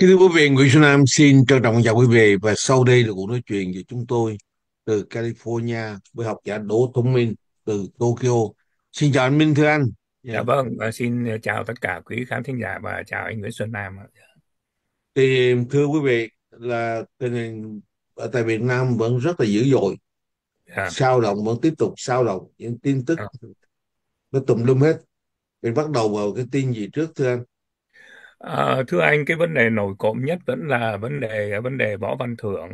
Kính thưa quý vị, Nguyễn Xuân Nam xin trân trọng chào quý vị và sau đây là cuộc nói chuyện giữa chúng tôi từ California với học giả Đỗ Thông Minh từ Tokyo. Xin chào anh Minh thưa anh. Dạ yeah. Dạ. vâng, xin chào tất cả quý khán thính giả và chào anh Nguyễn Xuân Nam. Thì thưa quý vị là tình hình ở tại Việt Nam vẫn rất là dữ dội. Yeah. Dạ. Sao động vẫn tiếp tục sao động những tin tức yeah. Dạ. nó tùm lum hết. Mình bắt đầu vào cái tin gì trước thưa anh? À, thưa anh, cái vấn đề nổi cộm nhất vẫn là vấn đề vấn đề Võ Văn Thưởng.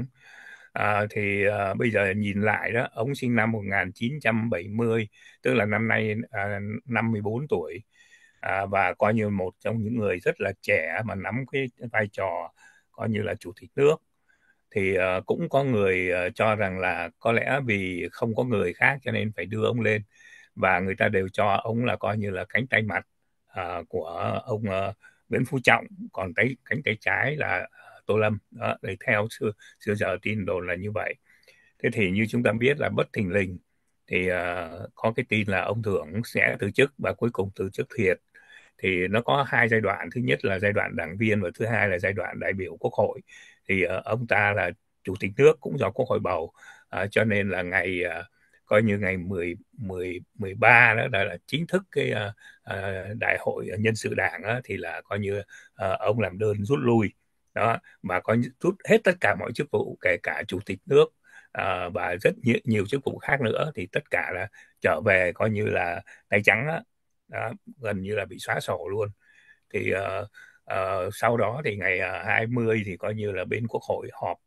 À, thì à, bây giờ nhìn lại đó, ông sinh năm 1970, tức là năm nay à, 54 tuổi à, và coi như một trong những người rất là trẻ mà nắm cái vai trò coi như là chủ tịch nước. Thì à, cũng có người à, cho rằng là có lẽ vì không có người khác cho nên phải đưa ông lên và người ta đều cho ông là coi như là cánh tay mặt à, của ông à, Nguyễn Phú Trọng còn tay cánh tay trái là ờ, Tô Lâm đó đấy theo xưa xưa giờ tin đồn là như vậy thế thì như chúng ta biết là bất thình lình thì uh, có cái tin là ông thưởng sẽ từ chức và cuối cùng từ chức thiệt thì nó có hai giai đoạn thứ nhất là giai đoạn đảng viên và thứ hai là giai đoạn đại biểu quốc hội thì uh, ông ta là chủ tịch nước cũng do quốc hội bầu uh, cho nên là ngày uh, coi như ngày 10 10 13 đó là, là chính thức cái uh, đại hội nhân sự đảng đó, thì là coi như uh, ông làm đơn rút lui đó mà có rút hết tất cả mọi chức vụ kể cả chủ tịch nước uh, và rất nhiều, nhiều chức vụ khác nữa thì tất cả là trở về coi như là tay trắng đó, đó gần như là bị xóa sổ luôn thì uh, uh, sau đó thì ngày uh, 20 thì coi như là bên quốc hội họp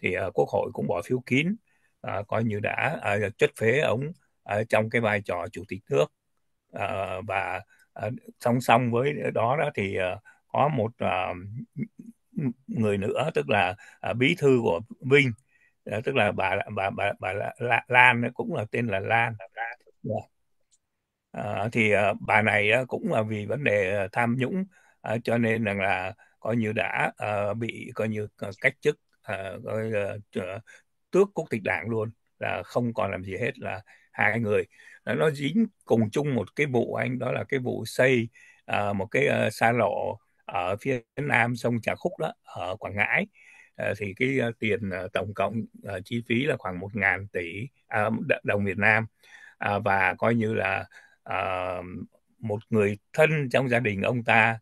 thì uh, quốc hội cũng bỏ phiếu kín à, coi như đã à, chất phế ông à, trong cái vai trò chủ tịch nước à, và à, song song với đó đó thì à, có một à, người nữa tức là à, bí thư của Vinh à, tức là bà bà bà bà Lan cũng là tên là Lan à, thì à, bà này cũng là vì vấn đề tham nhũng à, cho nên rằng là, coi như đã à, bị coi như cách chức à, coi, à, tước quốc tịch đảng luôn là không còn làm gì hết là hai người nó dính cùng chung một cái vụ anh đó là cái vụ xây uh, một cái uh, xa lộ ở phía nam sông Trà Khúc đó ở Quảng Ngãi uh, thì cái uh, tiền uh, tổng cộng uh, chi phí là khoảng một ngàn tỷ uh, đồng Việt Nam uh, và coi như là uh, một người thân trong gia đình ông ta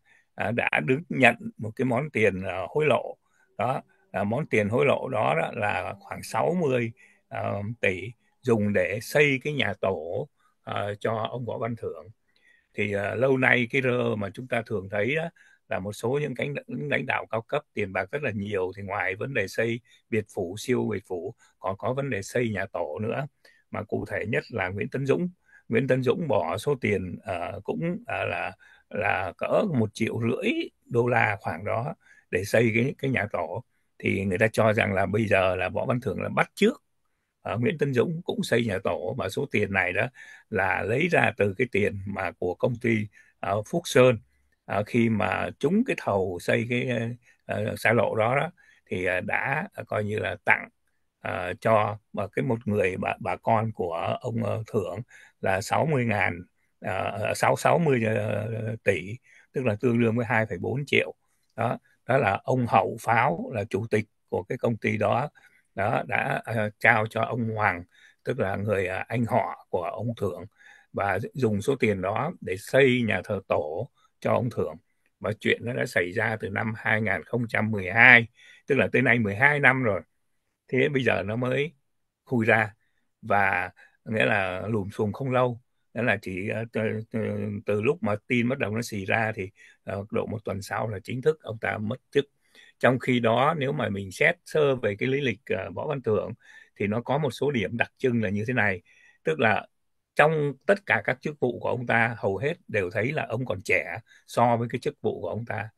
uh, đã đứng nhận một cái món tiền uh, hối lộ đó Ờ, món tiền hối lộ đó, đó là khoảng 60 à, ờ, tỷ dùng để xây cái nhà tổ à, cho ông Võ Văn Thưởng thì à, lâu nay cái rơ mà chúng ta thường thấy đó, là một số những cánh lãnh đạo cao cấp tiền bạc rất là nhiều thì ngoài vấn đề xây biệt phủ siêu biệt phủ còn có vấn đề xây nhà tổ nữa mà cụ thể nhất là Nguyễn Tấn Dũng Nguyễn Tấn Dũng bỏ số tiền uh, cũng uh, là là cỡ một triệu rưỡi đô la khoảng đó để xây cái cái nhà tổ thì người ta cho rằng là bây giờ là võ văn thưởng là bắt trước ở ờ, Nguyễn tấn Dũng cũng xây nhà tổ mà số tiền này đó là lấy ra từ cái tiền mà của công ty uh, Phúc Sơn uh, khi mà chúng cái thầu xây cái uh, xa lộ đó đó thì uh, đã uh, coi như là tặng uh, cho mà cái một người bà, bà con của ông uh, Thưởng là 60 ngàn uh, 6, 60 tỷ tức là tương đương với 2,4 triệu đó đó là ông hậu pháo là chủ tịch của cái công ty đó đó đã uh, trao cho ông hoàng tức là người uh, anh họ của ông thượng và dùng số tiền đó để xây nhà thờ tổ cho ông thượng và chuyện nó đã xảy ra từ năm 2012 tức là tới nay 12 năm rồi thế bây giờ nó mới khui ra và nghĩa là lùm xùm không lâu đó là chị ờ, từ, từ lúc mà tin bắt đầu nó xì ra thì ờ, độ một tuần sau là chính thức ông ta mất chức trong khi đó nếu mà mình xét sơ về cái lý lịch ờ, võ văn thưởng thì nó có một số điểm đặc trưng là như thế này tức là trong tất cả các chức vụ của ông ta hầu hết đều thấy là ông còn trẻ so với cái chức vụ của ông ta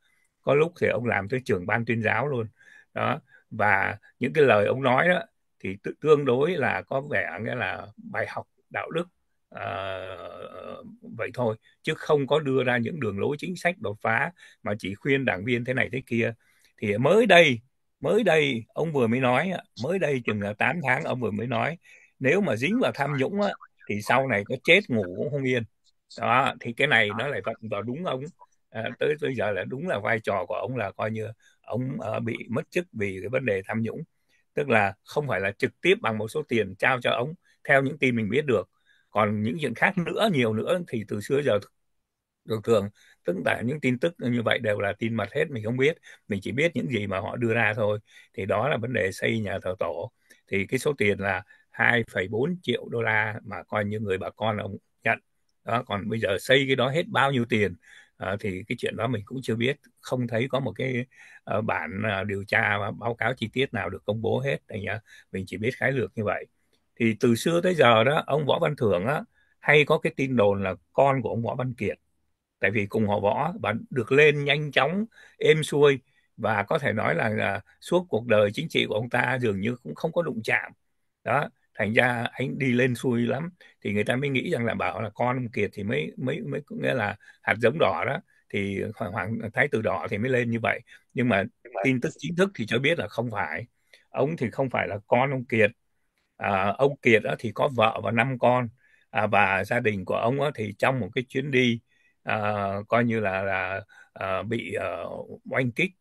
có lúc thì ông làm tới trưởng ban tuyên giáo luôn đó và những cái lời ông nói đó thì tương đối là có vẻ nghĩa là bài học đạo đức à, vậy thôi chứ không có đưa ra những đường lối chính sách đột phá mà chỉ khuyên đảng viên thế này thế kia thì mới đây mới đây ông vừa mới nói mới đây chừng là 8 tháng ông vừa mới nói nếu mà dính vào tham nhũng thì sau này có chết ngủ cũng không yên đó thì cái này nó lại vào đúng ông à, tới bây giờ là đúng là vai trò của ông là coi như ông uh, bị mất chức vì cái vấn đề tham nhũng tức là không phải là trực tiếp bằng một số tiền trao cho ông theo những tin mình biết được còn những chuyện khác nữa nhiều nữa thì từ xưa giờ thường thường tất cả những tin tức như vậy đều là tin mật hết mình không biết mình chỉ biết những gì mà họ đưa ra thôi thì đó là vấn đề xây nhà thờ tổ thì cái số tiền là 2,4 triệu đô la mà coi như người bà con ông nhận đó còn bây giờ xây cái đó hết bao nhiêu tiền à, thì cái chuyện đó mình cũng chưa biết không thấy có một cái uh, bản uh, điều tra và báo cáo chi tiết nào được công bố hết đây uh, mình chỉ biết khái lược như vậy thì từ xưa tới giờ đó ông võ văn thưởng á, hay có cái tin đồn là con của ông võ văn kiệt tại vì cùng họ võ và được lên nhanh chóng êm xuôi và có thể nói là, là suốt cuộc đời chính trị của ông ta dường như cũng không có đụng chạm đó thành ra anh đi lên xuôi lắm thì người ta mới nghĩ rằng là bảo là con ông kiệt thì mới mới mới nghĩa là hạt giống đỏ đó thì hoàng, hoàng thái tử đỏ thì mới lên như vậy nhưng mà tin tức chính thức thì cho biết là không phải ông thì không phải là con ông kiệt à, ông Kiệt đó thì có vợ và năm con à, và gia đình của ông đó thì trong một cái chuyến đi à, coi như là là à, bị à, oanh kích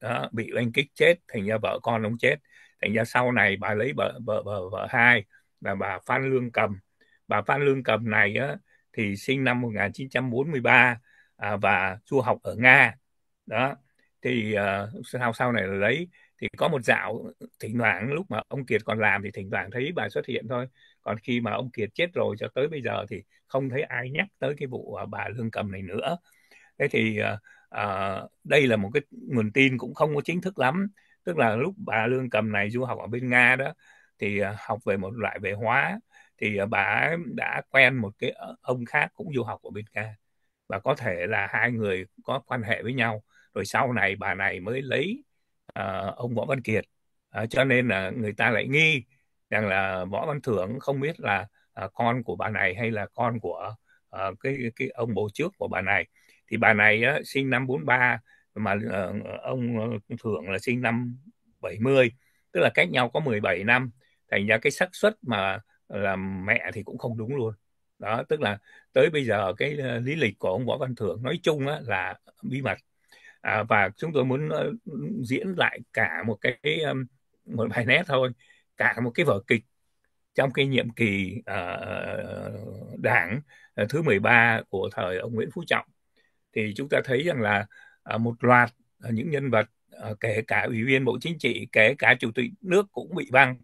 đó, bị oanh kích chết thành ra vợ con ông chết thành ra sau này bà lấy vợ vợ vợ vợ hai là bà Phan Lương Cầm bà Phan Lương Cầm này á, thì sinh năm 1943 à, và du học ở Nga đó thì à, sau sau này là lấy thì có một dạo thỉnh thoảng lúc mà ông Kiệt còn làm thì thỉnh thoảng thấy bà xuất hiện thôi còn khi mà ông Kiệt chết rồi cho tới bây giờ thì không thấy ai nhắc tới cái vụ à, bà Lương Cầm này nữa thế thì à, à, đây là một cái nguồn tin cũng không có chính thức lắm tức là lúc bà Lương Cầm này du học ở bên Nga đó thì à, học về một loại về hóa thì bà đã quen một cái ờ, ông khác cũng du học ở bên Nga và có thể là hai người có quan hệ với nhau rồi sau này bà này mới lấy uh, ông võ văn kiệt uh, cho nên là người ta lại nghi rằng là võ văn thưởng không biết là uh, con của bà này hay là con của uh, cái cái ông bố trước của bà này thì bà này uh, sinh năm 43 mà uh, ông thưởng là sinh năm 70 tức là cách nhau có 17 năm thành ra cái xác suất mà là mẹ thì cũng không đúng luôn đó tức là tới bây giờ cái lý lịch của ông võ văn thưởng nói chung á, là bí mật à, và chúng tôi muốn ờ, diễn lại cả một cái một bài nét thôi cả một cái vở kịch trong cái nhiệm kỳ uh, đảng uh, thứ 13 của thời ông Nguyễn Phú Trọng thì chúng ta thấy rằng là uh, một loạt những nhân vật uh, kể cả ủy viên bộ chính trị kể cả chủ tịch nước cũng bị băng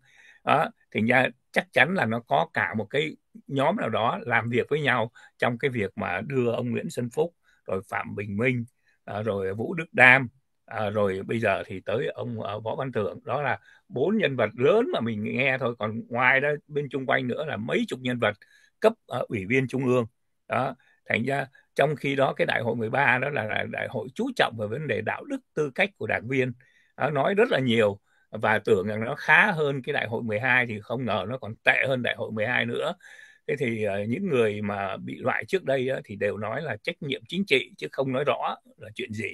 đó thì ra chắc chắn là nó có cả một cái nhóm nào đó làm việc với nhau trong cái việc mà đưa ông Nguyễn Xuân Phúc rồi Phạm Bình Minh À, rồi vũ đức đam à, rồi bây giờ thì tới ông à, võ văn thưởng đó là bốn nhân vật lớn mà mình nghe thôi còn ngoài đó bên chung quanh nữa là mấy chục nhân vật cấp à, ủy viên trung ương đó thành ra trong khi đó cái đại hội 13 đó là đại hội chú trọng về vấn đề đạo đức tư cách của đảng viên à, nói rất là nhiều và tưởng rằng nó khá hơn cái đại hội 12 thì không ngờ nó còn tệ hơn đại hội 12 nữa thế thì uh, những người mà bị loại trước đây uh, thì đều nói là trách nhiệm chính trị chứ không nói rõ là chuyện gì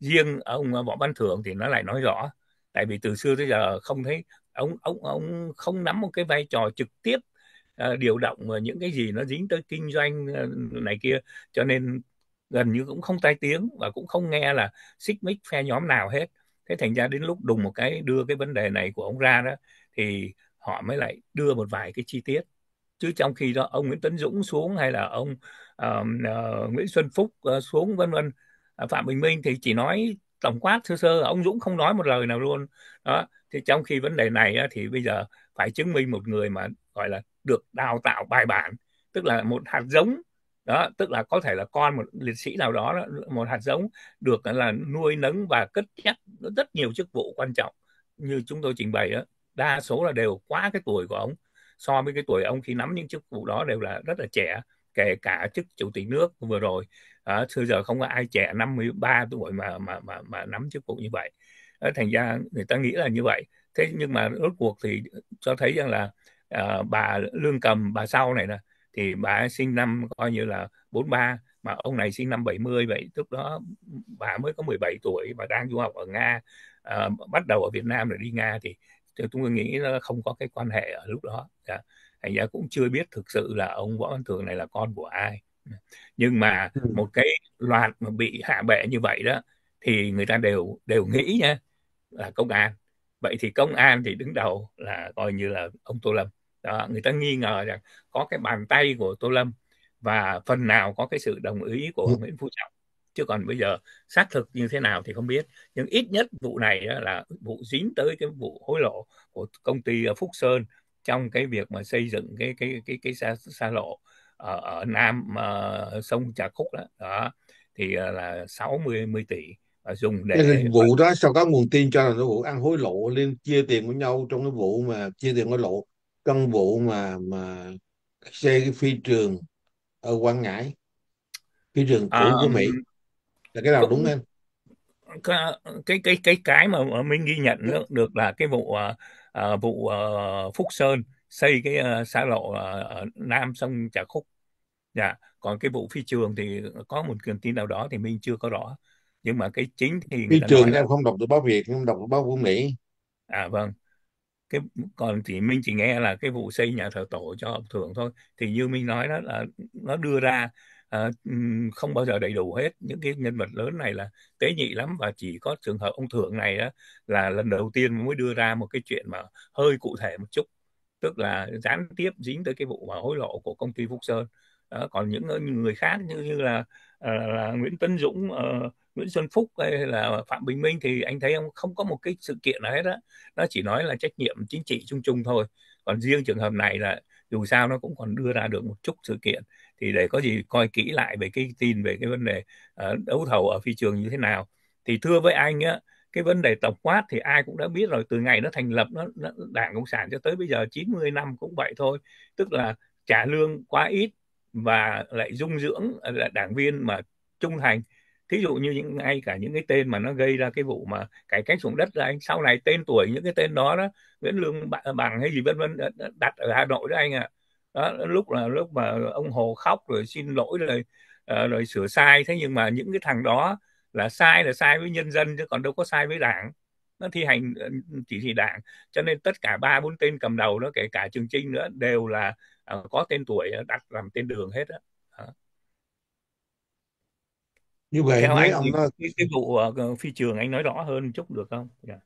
riêng ông ờ, võ văn thưởng thì nó lại nói rõ tại vì từ xưa tới giờ không thấy ông ông ông không nắm một cái vai trò trực tiếp uh, điều động những cái gì nó dính tới kinh doanh này kia cho nên gần như cũng không tai tiếng và cũng không nghe là xích mích phe nhóm nào hết thế thành ra đến lúc đùng một cái đưa cái vấn đề này của ông ra đó thì họ mới lại đưa một vài cái chi tiết chứ trong khi đó ông Nguyễn Tấn Dũng xuống hay là ông uh, uh, Nguyễn Xuân Phúc uh, xuống vân vân uh, Phạm Bình Minh thì chỉ nói tổng quát sơ sơ ông Dũng không nói một lời nào luôn đó thì trong khi vấn đề này á, thì bây giờ phải chứng minh một người mà gọi là được đào tạo bài bản tức là một hạt giống đó tức là có thể là con một liệt sĩ nào đó, đó một hạt giống được là nuôi nấng và cất nhắc rất nhiều chức vụ quan trọng như chúng tôi trình bày đó đa số là đều quá cái tuổi của ông so với cái tuổi ông khi nắm những chức vụ đó đều là rất là trẻ kể cả chức chủ tịch nước vừa rồi à, xưa giờ không có ai trẻ 53 tuổi mà mà mà mà nắm chức vụ như vậy à, thành ra người ta nghĩ là như vậy thế nhưng mà rốt cuộc thì cho thấy rằng là à, bà lương cầm bà sau này nè thì bà sinh năm coi như là 43 mà ông này sinh năm 70 vậy lúc đó bà mới có 17 tuổi và đang du học ở Nga à, bắt đầu ở Việt Nam rồi đi Nga thì thì chúng tôi nghĩ nó không có cái quan hệ ở lúc đó yeah. Dạ. thành ra cũng chưa biết thực sự là ông võ văn thường này là con của ai nhưng mà ừ. một cái loạt mà bị hạ bệ như vậy đó thì người ta đều đều nghĩ nha là công an vậy thì công an thì đứng đầu là coi như là ông tô lâm đó, người ta nghi ngờ rằng có cái bàn tay của tô lâm và phần nào có cái sự đồng ý của ừ. nguyễn phú trọng chứ còn bây giờ xác thực như thế nào thì không biết nhưng ít nhất vụ này là vụ dính tới cái vụ hối lộ của công ty ờ, Phúc Sơn trong cái việc mà xây dựng cái cái cái cái xa xa lộ ở, ở nam uh, sông Trà Khúc đó, đó thì uh, là 60 10 tỷ uh, dùng để vụ đó sao có nguồn tin cho là nó vụ ăn hối lộ liên chia tiền với nhau trong cái vụ mà chia tiền hối lộ trong vụ mà mà xây cái phi trường ở Quảng Ngãi phi trường cũ à, của Mỹ là cái nào đúng em cái cái cái cái mà mình ghi nhận được, được là cái vụ uh, vụ uh, Phúc Sơn xây cái uh, xa lộ uh, Nam sông Trà Khúc dạ còn cái vụ phi trường thì có một nguồn tin nào đó thì mình chưa có rõ nhưng mà cái chính thì phi trường em không đọc được báo Việt em đọc được báo của Mỹ à vâng cái còn thì mình chỉ nghe là cái vụ xây nhà thờ tổ cho học thường thôi thì như mình nói đó là nó đưa ra à, không bao giờ đầy đủ hết những cái nhân vật lớn này là tế nhị lắm và chỉ có trường hợp ông thượng này đó là lần đầu tiên mới đưa ra một cái chuyện mà hơi cụ thể một chút tức là gián tiếp dính tới cái vụ mà hối lộ của công ty Phúc Sơn đó, còn những ờ, người khác như như là ờ, là Nguyễn Tấn Dũng uh, Nguyễn Xuân Phúc hay là Phạm Bình Minh thì anh thấy ông không có một cái sự kiện nào hết đó nó chỉ nói là trách nhiệm chính trị chung chung thôi còn riêng trường hợp này là dù sao nó cũng còn đưa ra được một chút sự kiện thì để có gì coi kỹ lại về cái tin về cái vấn đề ờ, đấu thầu ở phi trường như thế nào thì thưa với anh á cái vấn đề tổng quát thì ai cũng đã biết rồi từ ngày nó thành lập nó, nó đảng cộng sản cho tới bây giờ 90 năm cũng vậy thôi tức là trả lương quá ít và lại dung dưỡng ờ, là đảng viên mà trung thành thí dụ như những ngay cả những cái tên mà nó gây ra cái vụ mà cải cách xuống đất ra anh sau này tên tuổi những cái tên đó đó Nguyễn Lương Bằng hay gì vân vân đặt ở Hà Nội đó anh ạ à đó, lúc là lúc mà ông hồ khóc rồi xin lỗi rồi rồi ờ, sửa sai thế nhưng mà những cái thằng đó là sai là sai với nhân dân chứ còn đâu có sai với đảng nó thi hành ờ, chỉ thị đảng cho nên tất cả ba bốn tên cầm đầu đó kể cả trường trinh nữa đều là ờ, có tên tuổi đặt làm tên đường hết á như vậy Theo anh, ông cái, cái vụ phi trường anh nói rõ hơn chút được không yeah.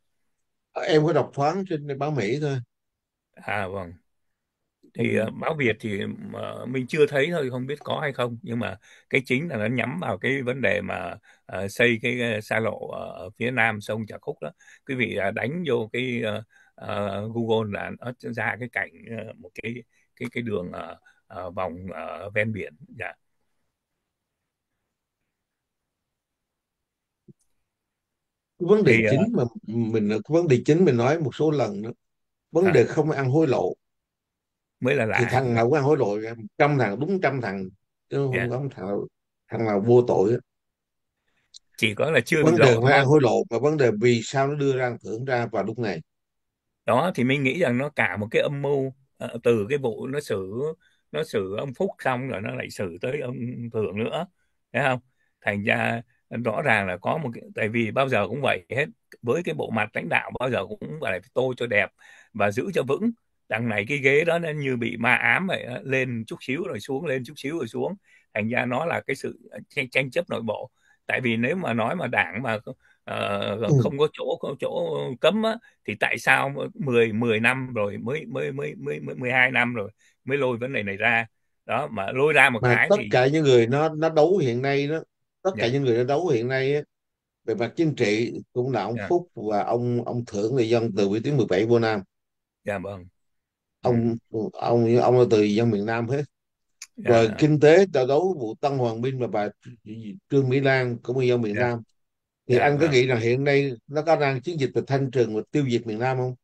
Dạ. em có đọc thoáng trên báo mỹ thôi à vâng thì uh, báo Việt thì uh, mình chưa thấy thôi không biết có hay không nhưng mà cái chính là nó nhắm vào cái vấn đề mà uh, xây cái xa lộ ở phía nam sông Trà Khúc đó quý vị uh, đánh vô cái uh, uh, Google là nó ra cái cảnh uh, một cái cái cái đường uh, uh, vòng uh, ven biển yeah. Dạ. vấn đề thì, chính mà mình vấn đề chính mình nói một số lần đó vấn à. đề không ăn hối lộ mới là lạ thì thằng nào có ăn hối lộ trăm thằng đúng trăm thằng chứ không yeah. Dạ. có thằng thằng nào vô tội chỉ có là chưa vấn đề không ăn hối lộ mà vấn đề vì sao nó đưa ra thưởng ra vào lúc này đó thì mình nghĩ rằng nó cả một cái âm mưu ờ, từ cái vụ nó xử nó xử ông Phúc xong rồi nó lại xử tới ông thượng nữa thấy không thành ra rõ ràng là có một cái, tại vì bao giờ cũng vậy hết với cái bộ mặt lãnh đạo bao giờ cũng phải tô cho đẹp và giữ cho vững đằng này cái ghế đó nó như bị ma ám vậy đó. lên chút xíu rồi xuống lên chút xíu rồi xuống thành ra nó là cái sự tranh, tranh chấp nội bộ tại vì nếu mà nói mà đảng mà uh, không có chỗ có chỗ cấm á, thì tại sao 10 10 năm rồi mới mới mới mới 12 năm rồi mới lôi vấn đề này ra đó mà lôi ra một mà cái tất thì... cả những người nó nó đấu hiện nay đó tất yeah. cả dạ. những người nó đấu hiện nay về mặt chính trị cũng là ông yeah. Dạ. Phúc và ông ông Thưởng người dân từ vị tuyến 17 vô Nam. Dạ yeah, vâng ông ừ. ông ông là từ dân miền Nam hết yeah. Dạ. rồi kinh tế đã đấu vụ Tân Hoàng Minh và bà Trương Mỹ Lan cũng là dân miền dạ. Nam thì yeah, dạ, anh có yeah. nghĩ rằng hiện nay nó có đang chiến dịch là thanh trừng và tiêu diệt miền Nam không?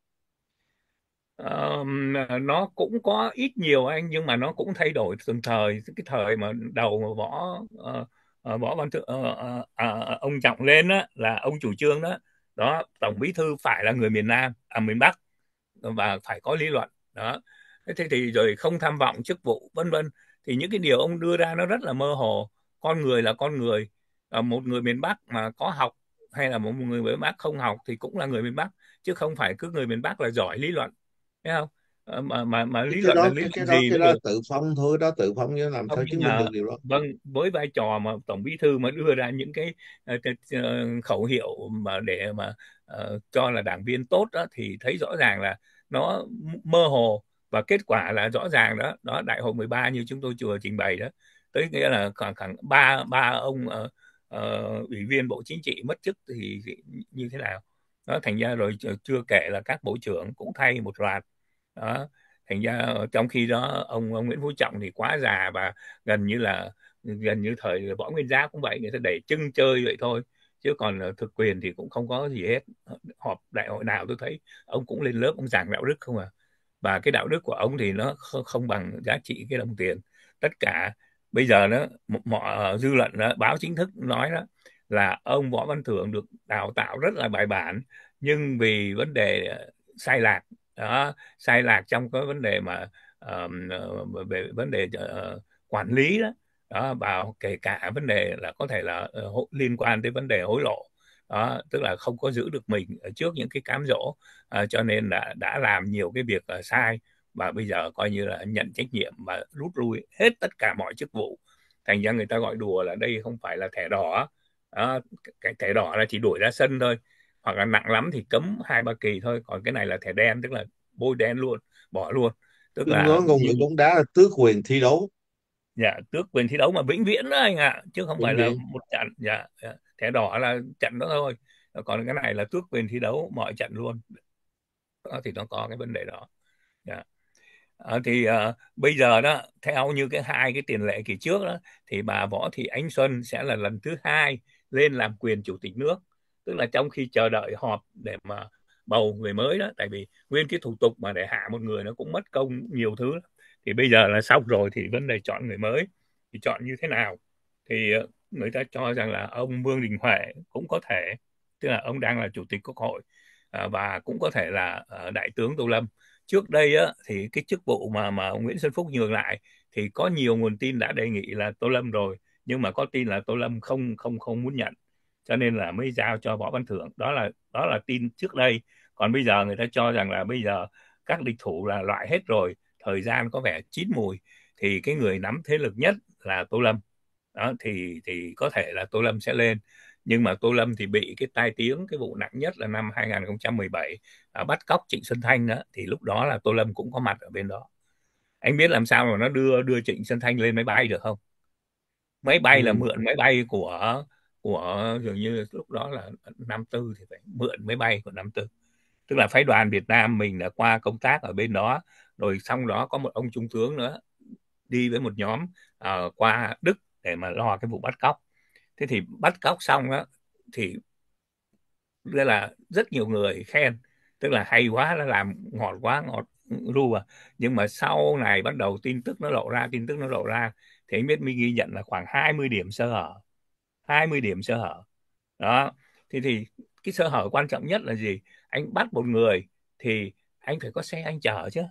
Um, nó cũng có ít nhiều anh nhưng mà nó cũng thay đổi từng thời cái thời mà đầu mà võ uh, võ văn thượng uh, ờ, uh, uh, à, ông trọng lên đó là ông chủ trương đó đó tổng bí thư phải là người miền Nam à miền Bắc và phải có lý luận đó thế thì rồi không tham vọng chức vụ vân vân thì những cái điều ông đưa ra nó rất là mơ hồ con người là con người à, một người miền Bắc mà có học hay là một người miền Bắc không học thì cũng là người miền Bắc chứ không phải cứ người miền Bắc là giỏi lý luận thấy không ờ, mà mà mà lý luận đó, là lý luận gì cái đó tự phong thôi đó tự phong chứ làm sao chứng minh được điều đó vâng với vai trò mà tổng bí thư mà đưa ra những cái, ờ, cái ờ, khẩu hiệu mà để mà uh, cho là đảng viên tốt đó thì thấy rõ ràng là nó mơ hồ và kết quả là rõ ràng đó đó đại hội 13 như chúng tôi vừa trình bày đó tới nghĩa là khoảng khoảng ba ba ông uh, uh, ủy viên bộ chính trị mất chức thì, như thế nào đó thành ra rồi chưa kể là các bộ trưởng cũng thay một loạt đó thành ra trong khi đó ông, ông Nguyễn Phú Trọng thì quá già và gần như là gần như thời võ nguyên giáp cũng vậy người ta để trưng chơi vậy thôi chứ còn ờ, thực quyền thì cũng không có gì hết họp đại hội nào tôi thấy ông cũng lên lớp ông giảng đạo đức không à và cái đạo đức của ông thì nó không bằng giá trị cái đồng tiền tất cả bây giờ nó mọi ờ, dư luận đó, báo chính thức nói đó là ông võ văn thưởng được đào tạo rất là bài bản nhưng vì vấn đề ờ, sai lạc đó sai lạc trong cái vấn đề mà uh, về vấn đề uh, quản lý đó đó và kể cả vấn đề là có thể là uh, liên quan tới vấn đề hối lộ đó tức là không có giữ được mình trước những cái cám dỗ uh, cho nên là đã làm nhiều cái việc uh, sai và bây giờ coi như là nhận trách nhiệm và rút lui hết tất cả mọi chức vụ thành ra người ta gọi đùa là đây không phải là thẻ đỏ đó, cái thẻ đỏ là chỉ đuổi ra sân thôi hoặc là nặng lắm thì cấm hai ba kỳ thôi còn cái này là thẻ đen tức là bôi đen luôn bỏ luôn tức là nói ngôn ngữ bóng đá là tước quyền thi đấu dạ tước quyền thi đấu mà vĩnh viễn đó anh ạ chứ không Đúng phải đấy. là một trận dạ, dạ thẻ đỏ là trận đó thôi còn cái này là tước quyền thi đấu mọi trận luôn thì nó có cái vấn đề đó dạ. à, thì à, bây giờ đó theo như cái hai cái tiền lệ kỳ trước đó thì bà võ thị ánh xuân sẽ là lần thứ hai lên làm quyền chủ tịch nước tức là trong khi chờ đợi họp để mà bầu người mới đó tại vì nguyên cái thủ tục mà để hạ một người nó cũng mất công nhiều thứ thì bây giờ là xong rồi thì vấn đề chọn người mới thì chọn như thế nào thì ờ, người ta cho rằng là ông Vương Đình Huệ cũng có thể tức là ông đang là chủ tịch quốc hội à, và cũng có thể là ờ, đại tướng Tô Lâm trước đây á, thì cái chức vụ mà mà ông Nguyễn Xuân Phúc nhường lại thì có nhiều nguồn tin đã đề nghị là Tô Lâm rồi nhưng mà có tin là Tô Lâm không không không muốn nhận cho nên là mới giao cho võ văn thưởng đó là đó là tin trước đây còn bây giờ người ta cho rằng là bây giờ các địch thủ là loại hết rồi thời gian có vẻ chín mùi thì cái người nắm thế lực nhất là tô lâm đó thì thì có thể là tô lâm sẽ lên nhưng mà tô lâm thì bị cái tai tiếng cái vụ nặng nhất là năm 2017 à, bắt cóc trịnh xuân thanh đó thì lúc đó là tô lâm cũng có mặt ở bên đó anh biết làm sao mà nó đưa đưa trịnh xuân thanh lên máy bay được không máy bay ừ. là mượn máy bay của của dường như lúc đó là năm tư thì phải mượn máy bay của năm tư tức là phái đoàn Việt Nam mình đã qua công tác ở bên đó rồi xong đó có một ông trung tướng nữa đi với một nhóm uh, qua Đức để mà lo cái vụ bắt cóc thế thì bắt cóc xong á thì đây là rất nhiều người khen tức là hay quá nó làm ngọt quá ngọt ru à nhưng mà sau này bắt đầu tin tức nó lộ ra tin tức nó lộ ra thì anh biết mới ghi nhận là khoảng 20 điểm sơ hở 20 điểm sơ hở đó thì thì cái sơ hở quan trọng nhất là gì anh bắt một người thì anh phải có xe anh chở chứ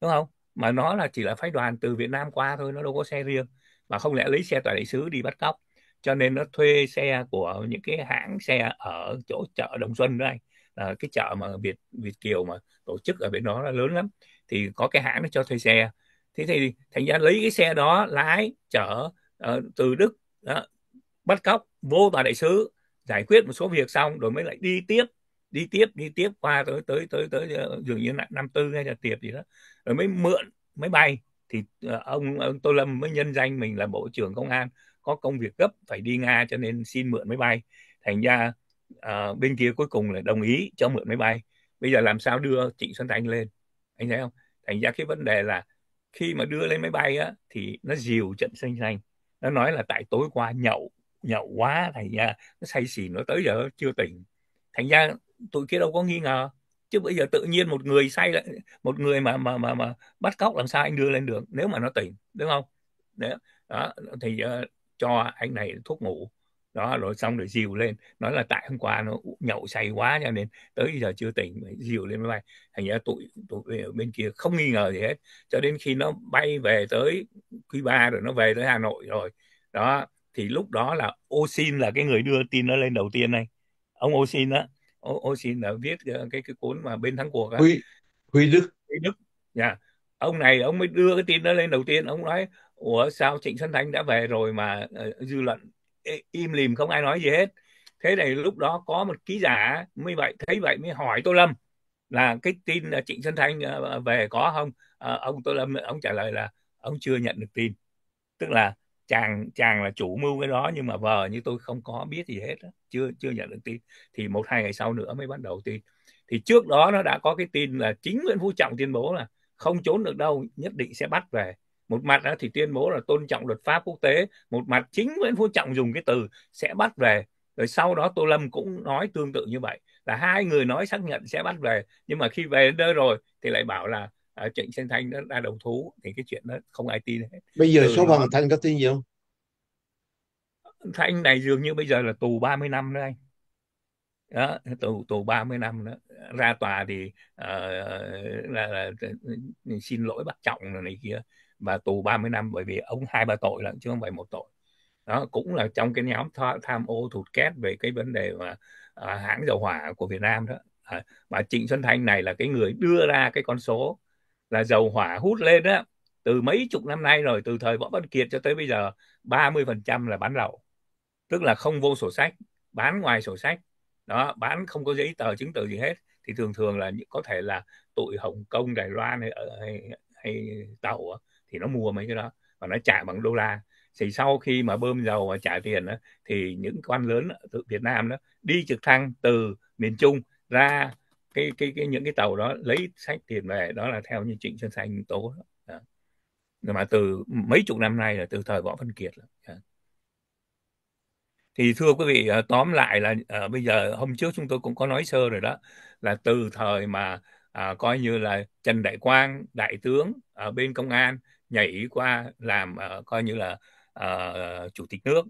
đúng không mà nó là chỉ là phái đoàn từ Việt Nam qua thôi nó đâu có xe riêng mà không lẽ lấy xe tòa đại sứ đi bắt cóc cho nên nó thuê xe của những cái hãng xe ở chỗ chợ Đồng Xuân đó anh à, cái chợ mà Việt Việt Kiều mà tổ chức ở bên đó là lớn lắm thì có cái hãng nó cho thuê xe thế thì thành ra lấy cái xe đó lái chở uh, từ Đức đó, bắt cóc vô tòa đại sứ giải quyết một số việc xong rồi mới lại đi tiếp đi tiếp đi tiếp qua tới tới tới tới ờ, dường như năm tư hay là tiệp gì đó rồi mới mượn máy bay thì ờ, ông ông tô lâm mới nhân danh mình là bộ trưởng công an có công việc gấp phải đi nga cho nên xin mượn máy bay thành ra à, bên kia cuối cùng là đồng ý cho mượn máy bay bây giờ làm sao đưa trịnh xuân thanh lên anh thấy không thành ra cái vấn đề là khi mà đưa lên máy bay á thì nó dìu trận xanh xanh nó nói là tại tối qua nhậu nhậu quá thành ra nó say xỉn nó tới giờ chưa tỉnh thành ra tụi kia đâu có nghi ngờ chứ bây giờ tự nhiên một người say lại một người mà mà mà mà bắt cóc làm sao anh đưa lên được nếu mà nó tỉnh đúng không Đấy. đó thì uh, cho anh này thuốc ngủ đó rồi xong rồi dìu lên nói là tại hôm qua nó nhậu say quá cho nên tới giờ chưa tỉnh dìu lên máy bay thành ra tụi tụi bên kia không nghi ngờ gì hết cho đến khi nó bay về tới Cuba rồi nó về tới Hà Nội rồi đó thì lúc đó là Osin là cái người đưa tin nó lên đầu tiên này ông Osin á Osin đã viết ờ, cái cái cuốn mà bên thắng cuộc Huy, Huy Đức Huy Đức dạ yeah. ông này ông mới đưa cái tin đó lên đầu tiên ông nói ủa sao Trịnh Xuân Thanh đã về rồi mà ờ, dư luận im lìm không ai nói gì hết thế này lúc đó có một ký giả mới vậy thấy vậy mới hỏi Tô Lâm là cái tin là ờ, Trịnh Xuân Thanh về có không à, ông Tô Lâm ông trả lời là ông chưa nhận được tin tức là chàng chàng là chủ mưu cái đó nhưng mà vờ như tôi không có biết gì hết đó. chưa chưa nhận được tin thì một hai ngày sau nữa mới bắt đầu tin thì trước đó nó đã có cái tin là chính Nguyễn Phú Trọng tuyên bố là không trốn được đâu nhất định sẽ bắt về một mặt đó thì tuyên bố là tôn trọng luật pháp quốc tế một mặt chính Nguyễn Phú Trọng dùng cái từ sẽ bắt về rồi sau đó Tô Lâm cũng nói tương tự như vậy là hai người nói xác nhận sẽ bắt về nhưng mà khi về nơi rồi thì lại bảo là uh, trịnh xuân thanh nó ra đầu thú thì cái chuyện đó không ai tin hết bây giờ Từ số bằng thanh có tin gì không thanh này dường như bây giờ là tù 30 năm nữa anh đó tù tù 30 năm đó ra tòa thì uh, là, là, xin lỗi bác trọng này kia và tù 30 năm bởi vì ông hai ba tội lận chứ không phải một tội đó cũng là trong cái nhóm tha, tham ô thụt két về cái vấn đề mà uh, hãng dầu hỏa của Việt Nam đó và ờ, Trịnh Xuân Thanh này là cái người đưa ra cái con số là dầu hỏa hút lên á từ mấy chục năm nay rồi từ thời võ văn kiệt cho tới bây giờ 30% là bán lậu tức là không vô sổ sách bán ngoài sổ sách đó bán không có giấy tờ chứng từ gì hết thì thường thường là những có thể là tụi Hồng Kông Đài Loan hay, hay, hay tàu thì nó mua mấy cái đó và nó trả bằng đô la thì sau khi mà bơm dầu và trả tiền đó, thì những quan lớn từ Việt Nam đó đi trực thăng từ miền Trung ra cái cái cái những cái tàu đó lấy sách tiền về đó là theo như Trịnh Xuân Thanh tố đó. Đó. Dạ. mà từ mấy chục năm nay là từ thời Võ Văn Kiệt đó. Dạ. thì thưa quý vị ờ, tóm lại là à, bây giờ hôm trước chúng tôi cũng có nói sơ rồi đó là từ thời mà à, coi như là Trần Đại Quang đại tướng ở bên công an nhảy qua làm à, coi như là à, chủ tịch nước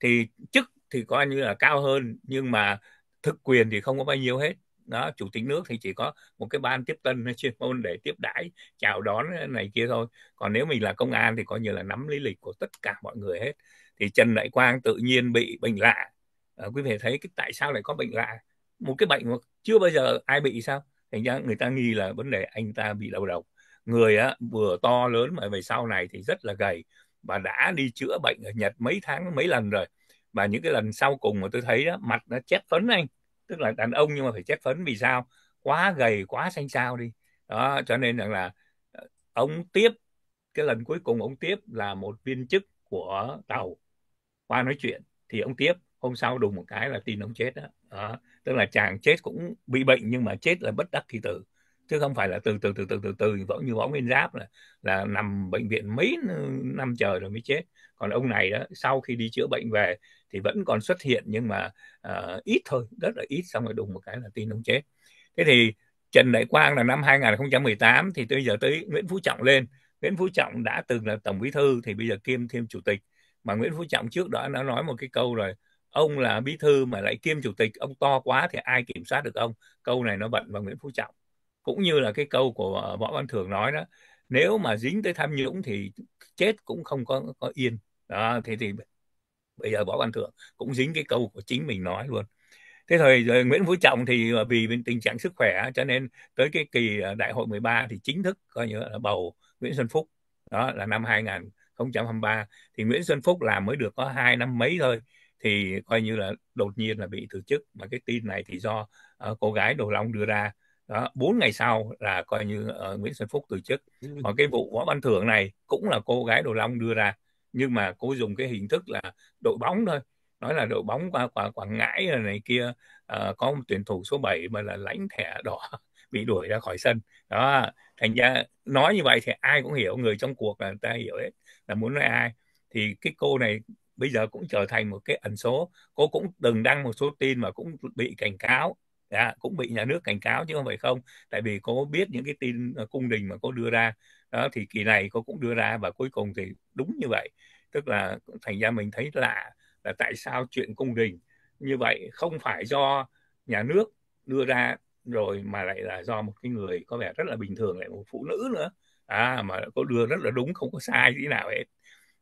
thì chức thì coi như là cao hơn nhưng mà thực quyền thì không có bao nhiêu hết đó chủ tịch nước thì chỉ có một cái ban tiếp tân chuyên môn để tiếp đãi chào đón này kia thôi còn nếu mình là công an thì coi như là nắm lý lịch của tất cả mọi người hết thì trần đại quang tự nhiên bị bệnh lạ à, quý vị thấy cái tại sao lại có bệnh lạ một cái bệnh mà chưa bao giờ ai bị sao thành ra người ta nghi là vấn đề anh ta bị đầu độc người á, vừa to lớn mà về sau này thì rất là gầy và đã đi chữa bệnh ở nhật mấy tháng mấy lần rồi và những cái lần sau cùng mà tôi thấy đó mặt nó chét phấn anh tức là đàn ông nhưng mà phải chất phấn vì sao quá gầy quá xanh xao đi đó cho nên rằng là ờ, ông tiếp cái lần cuối cùng ông tiếp là một viên chức của tàu qua nói chuyện thì ông tiếp hôm sau đùng một cái là tin ông chết đó. đó tức là chàng chết cũng bị bệnh nhưng mà chết là bất đắc kỳ tử chứ không phải là từ từ từ từ từ từ vẫn như võ nguyên giáp là là nằm bệnh viện mấy năm trời rồi mới chết còn ông này đó sau khi đi chữa bệnh về thì vẫn còn xuất hiện nhưng mà uh, ít thôi rất là ít xong rồi đùng một cái là tin ông chết thế thì Trần Đại Quang là năm 2018 thì bây giờ tới Nguyễn Phú Trọng lên Nguyễn Phú Trọng đã từng là tổng bí thư thì bây giờ kiêm thêm chủ tịch mà Nguyễn Phú Trọng trước đó đã nói một cái câu rồi ông là bí thư mà lại kiêm chủ tịch ông to quá thì ai kiểm soát được ông câu này nó bận vào Nguyễn Phú Trọng cũng như là cái câu của ờ, võ văn thưởng nói đó nếu mà dính tới tham nhũng thì chết cũng không có có yên đó thế thì bây giờ võ văn thưởng cũng dính cái câu của chính mình nói luôn thế thời rồi Nguyễn Phú Trọng thì ờ, vì tình trạng sức khỏe cho nên tới cái kỳ ờ, đại hội 13 thì chính thức coi như là bầu Nguyễn Xuân Phúc đó là năm 2023 thì Nguyễn Xuân Phúc làm mới được có hai năm mấy thôi thì coi như là đột nhiên là bị từ chức mà cái tin này thì do uh, cô gái Đồ Long đưa ra đó bốn ngày sau là coi như uh, Nguyễn Xuân Phúc từ chức và cái vụ võ văn thưởng này cũng là cô gái đồ long đưa ra nhưng mà cô dùng cái hình thức là đội bóng thôi nói là đội bóng qua quả quảng ngãi là này kia uh, có một tuyển thủ số 7 mà là lãnh thẻ đỏ bị đuổi ra khỏi sân đó thành ra nói như vậy thì ai cũng hiểu người trong cuộc là người ta hiểu hết là muốn nói ai thì cái cô này bây giờ cũng trở thành một cái ẩn số cô cũng từng đăng một số tin mà cũng bị cảnh cáo à, cũng bị nhà nước cảnh cáo chứ không phải không tại vì cô biết những cái tin ờ, cung đình mà cô đưa ra đó thì kỳ này cô cũng đưa ra và cuối cùng thì đúng như vậy tức là thành ra mình thấy lạ là tại sao chuyện cung đình như vậy không phải do nhà nước đưa ra rồi mà lại là do một cái người có vẻ rất là bình thường lại một phụ nữ nữa à mà cô đưa rất là đúng không có sai gì nào hết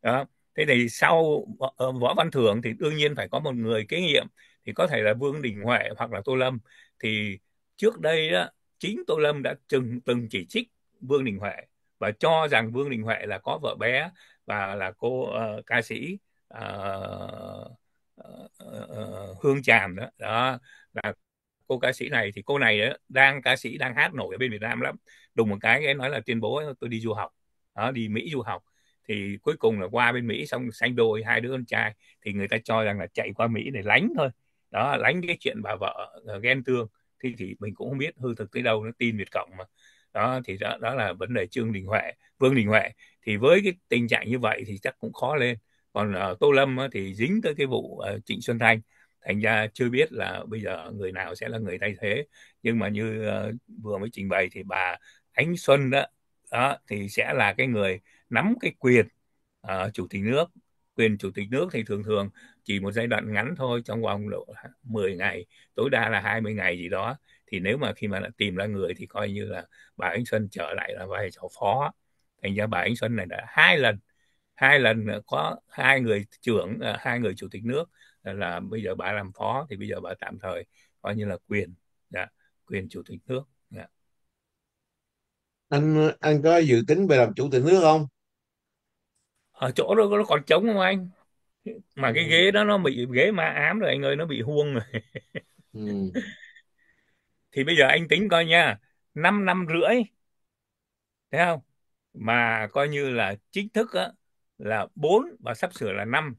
đó thế thì sau ờ, ờ, võ văn thưởng thì đương nhiên phải có một người kế nghiệm thì có thể là Vương Đình Huệ hoặc là Tô Lâm thì trước đây đó, chính Tô Lâm đã từng từng chỉ trích Vương Đình Huệ và cho rằng Vương Đình Huệ là có vợ bé và là cô uh, ca sĩ uh, uh, uh, Hương Tràm đó đó là cô ca sĩ này thì cô này đó, đang ca sĩ đang hát nổi ở bên Việt Nam lắm đùng một cái cái nói là tuyên bố tôi đi du học đó, đi Mỹ du học thì cuối cùng là qua bên Mỹ xong sanh đôi hai đứa con trai thì người ta cho rằng là chạy qua Mỹ để lánh thôi đó lánh cái chuyện bà vợ ờ, ghen tương thì thì mình cũng không biết hư thực tới đâu nó tin việt cộng mà đó thì đó, đó là vấn đề trương đình huệ vương đình huệ thì với cái tình trạng như vậy thì chắc cũng khó lên còn ở ờ, tô lâm thì dính tới cái vụ ờ, trịnh xuân thanh thành ra chưa biết là bây giờ người nào sẽ là người thay thế nhưng mà như vừa mới trình bày thì bà ánh xuân đó đó thì sẽ là cái người nắm cái quyền uh, chủ tịch nước quyền chủ tịch nước thì thường thường chỉ một giai đoạn ngắn thôi trong vòng độ 10 ngày tối đa là 20 ngày gì đó thì nếu mà khi mà đã tìm ra người thì coi như là bà Ánh Xuân trở lại là vai trò phó thành ra bà Ánh Xuân này đã hai lần hai lần có hai người trưởng à, hai người chủ tịch nước là bây giờ bà làm phó thì bây giờ bà tạm thời coi như là quyền dạ, quyền chủ tịch nước dạ. anh anh có dự tính về làm chủ tịch nước không ở chỗ đó nó còn trống không anh mà cái ừ. ghế đó nó bị ghế ma ám rồi anh ơi nó bị huông rồi ừ. thì bây giờ anh tính coi nha 5 năm rưỡi thấy không mà coi như là chính thức á, là 4 và sắp sửa là 5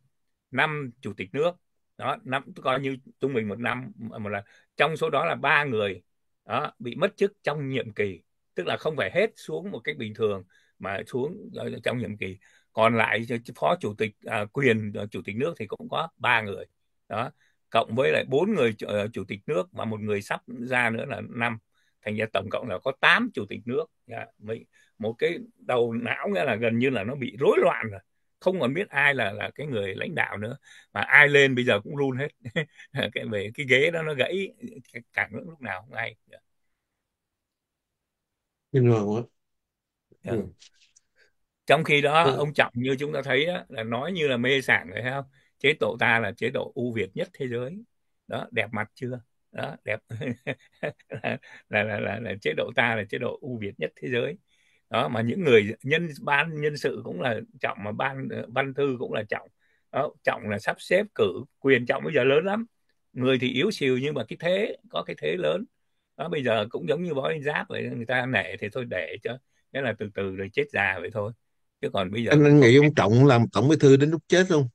năm chủ tịch nước đó năm coi như trung bình một năm một là trong số đó là ba người đó, bị mất chức trong nhiệm kỳ tức là không phải hết xuống một cách bình thường mà xuống trong nhiệm kỳ còn lại phó chủ tịch à, quyền ờ, chủ tịch nước thì cũng có ba người đó cộng với lại bốn người chủ, ờ, chủ tịch nước và một người sắp ra nữa là năm thành ra tổng cộng là có tám chủ tịch nước mình dạ, một cái đầu não nghĩa là gần như là nó bị rối loạn rồi không còn biết ai là là cái người lãnh đạo nữa mà ai lên bây giờ cũng run hết cái về cái ghế đó nó gãy cả nước lúc nào không ai kinh hoàng quá dạ. ừ trong khi đó ừ. ông trọng như chúng ta thấy đó, là nói như là mê sảng rồi không chế độ ta là chế độ ưu việt nhất thế giới đó đẹp mặt chưa đó đẹp là, là, là, là, là chế độ ta là chế độ ưu việt nhất thế giới đó mà những người nhân ban nhân sự cũng là trọng mà ban văn thư cũng là trọng đó, trọng là sắp xếp cử quyền trọng bây giờ lớn lắm người thì yếu xìu nhưng mà cái thế có cái thế lớn đó bây giờ cũng giống như bói giáp vậy người ta nể thì thôi để cho nghĩa là từ từ rồi chết già vậy thôi chứ còn bây giờ anh, anh nghĩ ông Trọng làm tổng bí thư đến lúc chết không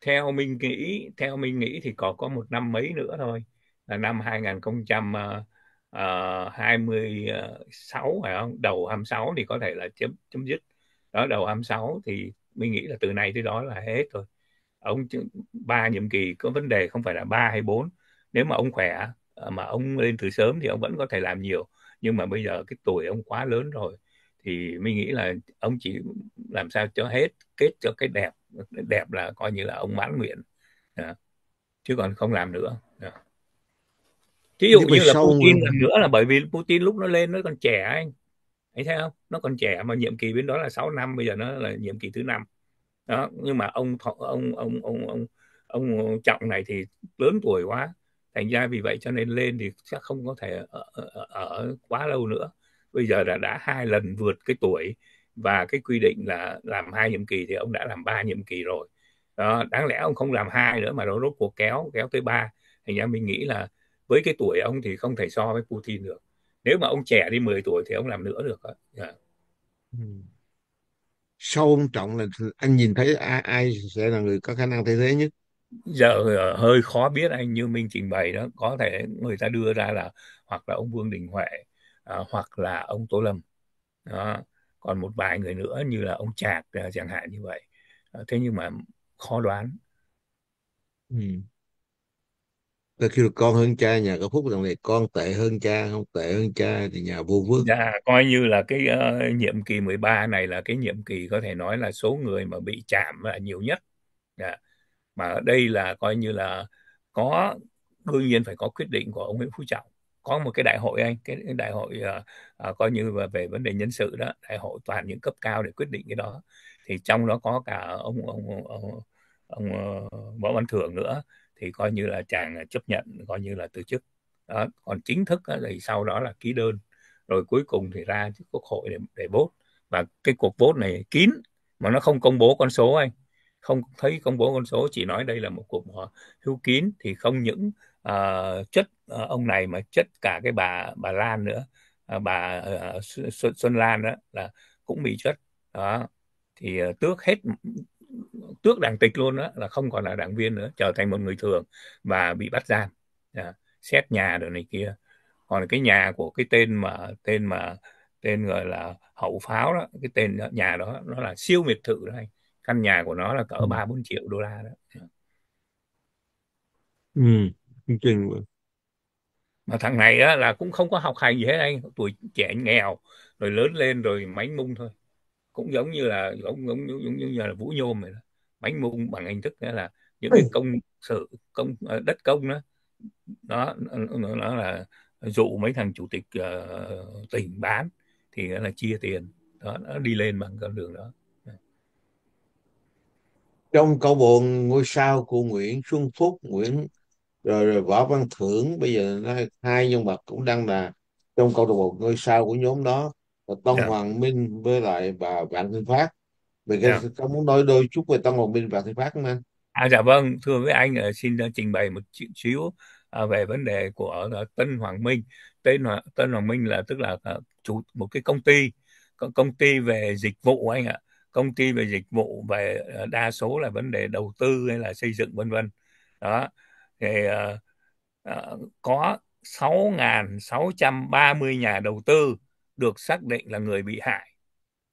theo mình nghĩ theo mình nghĩ thì còn có một năm mấy nữa thôi là năm 2026 ờ, ờ, phải không đầu 26 thì có thể là chấm chấm dứt đó đầu 26 thì mình nghĩ là từ này tới đó là hết rồi ông ba nhiệm kỳ có vấn đề không phải là ba hay bốn nếu mà ông khỏe ờ, mà ông lên từ sớm thì ông vẫn có thể làm nhiều nhưng mà bây giờ cái tuổi ông quá lớn rồi thì mình nghĩ là ông chỉ làm sao cho hết kết cho cái đẹp đẹp là coi như là ông mãn nguyện à, chứ còn không làm nữa à. Dạ. ví dụ như là Putin rồi. làm nữa là bởi vì Putin lúc nó lên nó còn trẻ anh anh thấy không nó còn trẻ mà nhiệm kỳ bên đó là 6 năm bây giờ nó là nhiệm kỳ thứ năm đó nhưng mà ông ông ông ông ông ông trọng này thì lớn tuổi quá thành ra vì vậy cho nên lên thì chắc không có thể ở, ở, ở quá lâu nữa bây giờ là đã hai lần vượt cái tuổi và cái quy định là làm hai nhiệm kỳ thì ông đã làm ba nhiệm kỳ rồi đó, đáng lẽ ông không làm hai nữa mà nó rốt cuộc kéo kéo tới ba thì nhà mình nghĩ là với cái tuổi ông thì không thể so với Putin được nếu mà ông trẻ đi 10 tuổi thì ông làm nữa được yeah. Dạ. Ừ. sau ông trọng là anh nhìn thấy ai, ai sẽ là người có khả năng thay thế nhất giờ dạ, hơi khó biết anh như minh trình bày đó có thể người ta đưa ra là hoặc là ông vương đình huệ à, hoặc là ông Tô Lâm đó. còn một vài người nữa như là ông Trạc à, chẳng hạn như vậy à, thế nhưng mà khó đoán ừ. Ta kêu con hơn cha nhà có phúc rằng này con tệ hơn cha không tệ hơn cha thì nhà vô phước dạ coi như là cái uh, nhiệm kỳ 13 này là cái nhiệm kỳ có thể nói là số người mà bị chạm là nhiều nhất dạ. mà ở đây là coi như là có đương nhiên phải có quyết định của ông Nguyễn Phú Trọng có một cái đại hội anh cái đại hội uh, uh, coi như về vấn đề nhân sự đó đại hội toàn những cấp cao để quyết định cái đó thì trong đó có cả ông ông ông, ông uh, võ văn thưởng nữa thì coi như là chàng chấp nhận coi như là từ chức đó. còn chính thức đó, thì sau đó là ký đơn rồi cuối cùng thì ra quốc hội để để bốt và cái cuộc bốt này kín mà nó không công bố con số anh không thấy công bố con số chỉ nói đây là một cuộc bỏ hưu kín thì không những uh, chất Ờ, ông này mà chất cả cái bà bà Lan nữa à, bà Xuân, ờ, ờ, Xuân Lan đó là cũng bị chất đó thì tước hết tước đảng tịch luôn đó là không còn là đảng viên nữa trở thành một người thường và bị bắt giam à, xét nhà rồi này kia còn cái nhà của cái tên mà tên mà tên gọi là hậu pháo đó cái tên đó, nhà đó nó là siêu biệt thự đó anh căn nhà của nó là cỡ ừ. ba bốn triệu đô la đó dạ. ừ kinh quá mà thằng này á, là cũng không có học hành gì hết anh tuổi trẻ nghèo rồi lớn lên rồi mánh mung thôi cũng giống như là giống giống giống như là vũ nhôm vậy đó mánh mung bằng hình thức đó là những cái ừ. công sự công ờ, đất công đó nó nó, nó là dụ mấy thằng chủ tịch uh, tỉnh bán thì là chia tiền đó nó đi lên bằng con đường đó trong câu buồn ngôi sao của Nguyễn Xuân Phúc, Nguyễn rồi, rồi võ văn thưởng bây giờ nó hai nhân vật cũng đang là trong câu lạc bộ ngôi sao của nhóm đó là Tân yeah. Dạ. Hoàng Minh với lại bà Vạn Thiên Phát mình yeah. Dạ. có muốn nói đôi chút về Tân Hoàng Minh và Vạn Thiên Phát không anh à dạ vâng thưa với anh ờ, xin ờ, trình bày một chút xíu ờ, về vấn đề của Tân Hoàng Minh tên Tân Hoàng Minh là tức là chủ một cái công ty công ty về dịch vụ anh ạ công ty về dịch vụ về đa số là vấn đề đầu tư hay là xây dựng vân vân đó thì uh, uh, có 6.630 nhà đầu tư được xác định là người bị hại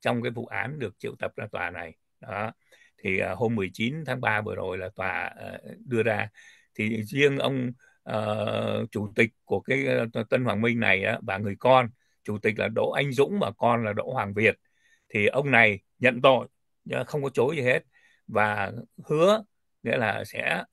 trong cái vụ án được triệu tập ra tòa này. Đó. Thì uh, hôm 19 tháng 3 vừa rồi là tòa uh, đưa ra thì riêng ông uh, chủ tịch của cái uh, Tân Hoàng Minh này uh, và người con, chủ tịch là Đỗ Anh Dũng và con là Đỗ Hoàng Việt thì ông này nhận tội không có chối gì hết và hứa nghĩa là sẽ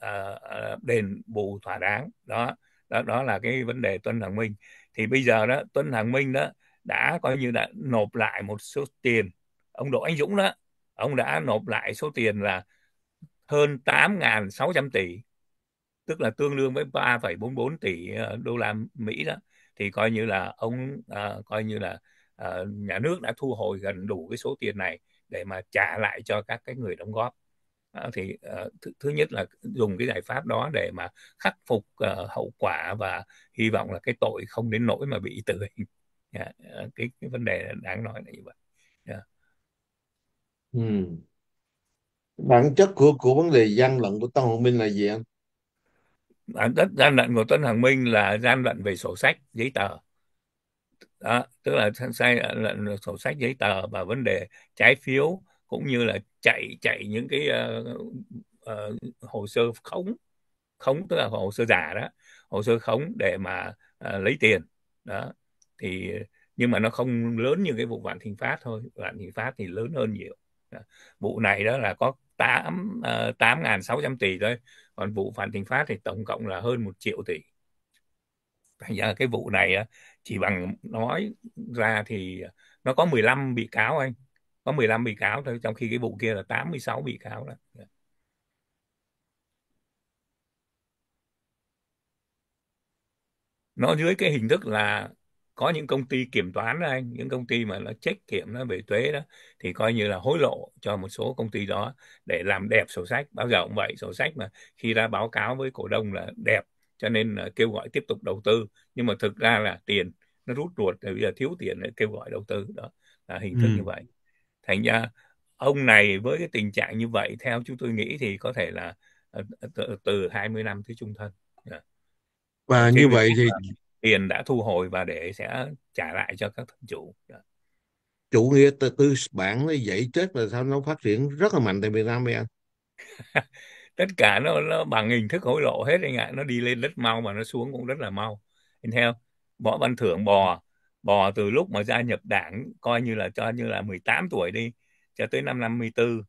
uh, đền bù thỏa đáng đó đó đó là cái vấn đề tuân hoàng minh thì bây giờ đó tuân hoàng minh đó đã coi như đã nộp lại một số tiền ông đỗ anh dũng đó ông đã nộp lại số tiền là hơn 8.600 tỷ tức là tương đương với 3,44 tỷ ờ, đô la Mỹ đó thì coi như là ông à, coi như là à, nhà nước đã thu hồi gần đủ cái số tiền này để mà trả lại cho các cái người đóng góp thì ờ, th thứ nhất là dùng cái giải pháp đó để mà khắc phục uh, hậu quả và hy vọng là cái tội không đến nỗi mà bị tử hình yeah. Dạ, ờ, cái, cái vấn đề đáng nói là như vậy yeah. Dạ. ừ. bản chất của của vấn đề gian lận của tân hồng minh là gì anh bản chất gian lận của tân hồng minh là gian lận về sổ sách giấy tờ đó, tức là sai lận sổ sách giấy tờ và vấn đề trái phiếu cũng như là chạy chạy những cái uh, uh, hồ sơ khống khống tức là hồ sơ giả đó hồ sơ khống để mà uh, lấy tiền đó thì nhưng mà nó không lớn như cái vụ vạn thịnh phát thôi vạn thịnh phát thì lớn hơn nhiều đó. vụ này đó là có tám tám ngàn sáu trăm tỷ thôi còn vụ vạn thịnh phát thì tổng cộng là hơn một triệu tỷ thành ra cái vụ này chỉ bằng nói ra thì nó có 15 bị cáo anh có 15 bị cáo thôi trong khi cái vụ kia là 86 bị cáo đó dạ. nó dưới cái hình thức là có những công ty kiểm toán đó anh những công ty mà nó trách kiểm nó về thuế đó thì coi như là hối lộ cho một số công ty đó để làm đẹp sổ sách bao giờ cũng vậy sổ sách mà khi ra báo cáo với cổ đông là đẹp cho nên là kêu gọi tiếp tục đầu tư nhưng mà thực ra là tiền nó rút ruột rồi bây giờ thiếu tiền để kêu gọi đầu tư đó là hình thức ừ. như vậy thành ra ông này với cái tình trạng như vậy theo chúng tôi nghĩ thì có thể là ờ, từ, từ 20 năm tới trung thân dạ. và Thế như vậy thì tiền đã thu hồi và để sẽ trả lại cho các thân chủ dạ. chủ nghĩa tư, tư bản nó dậy chết là sao nó phát triển rất là mạnh tại Việt Nam vậy anh tất cả nó, nó bằng hình thức hối lộ hết anh ạ nó đi lên rất mau mà nó xuống cũng rất là mau anh theo võ văn thưởng bò bò từ lúc mà gia nhập đảng coi như là cho như là 18 tuổi đi cho tới năm 54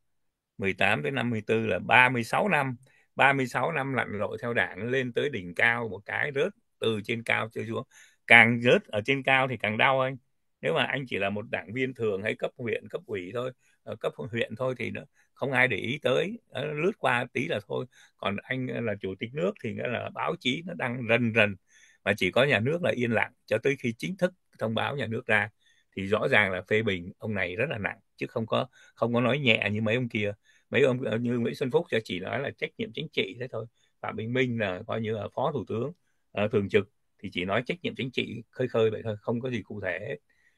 18 tới 54 là 36 năm 36 năm lặn lội theo đảng lên tới đỉnh cao một cái rớt từ trên cao chưa xuống càng rớt ở trên cao thì càng đau anh nếu mà anh chỉ là một đảng viên thường hay cấp huyện cấp ủy thôi ờ, cấp huyện thôi thì nữa không ai để ý tới ờ, lướt qua tí là thôi còn anh là chủ tịch nước thì nghĩa là báo chí nó đang rần rần mà chỉ có nhà nước là yên lặng cho tới khi chính thức thông báo nhà nước ra thì rõ ràng là phê bình ông này rất là nặng chứ không có không có nói nhẹ như mấy ông kia mấy ông ờ, như Nguyễn Xuân Phúc chỉ nói là trách nhiệm chính trị thế thôi Phạm Bình Minh là coi như là phó thủ tướng uh, thường trực thì chỉ nói trách nhiệm chính trị khơi khơi vậy thôi không có gì cụ thể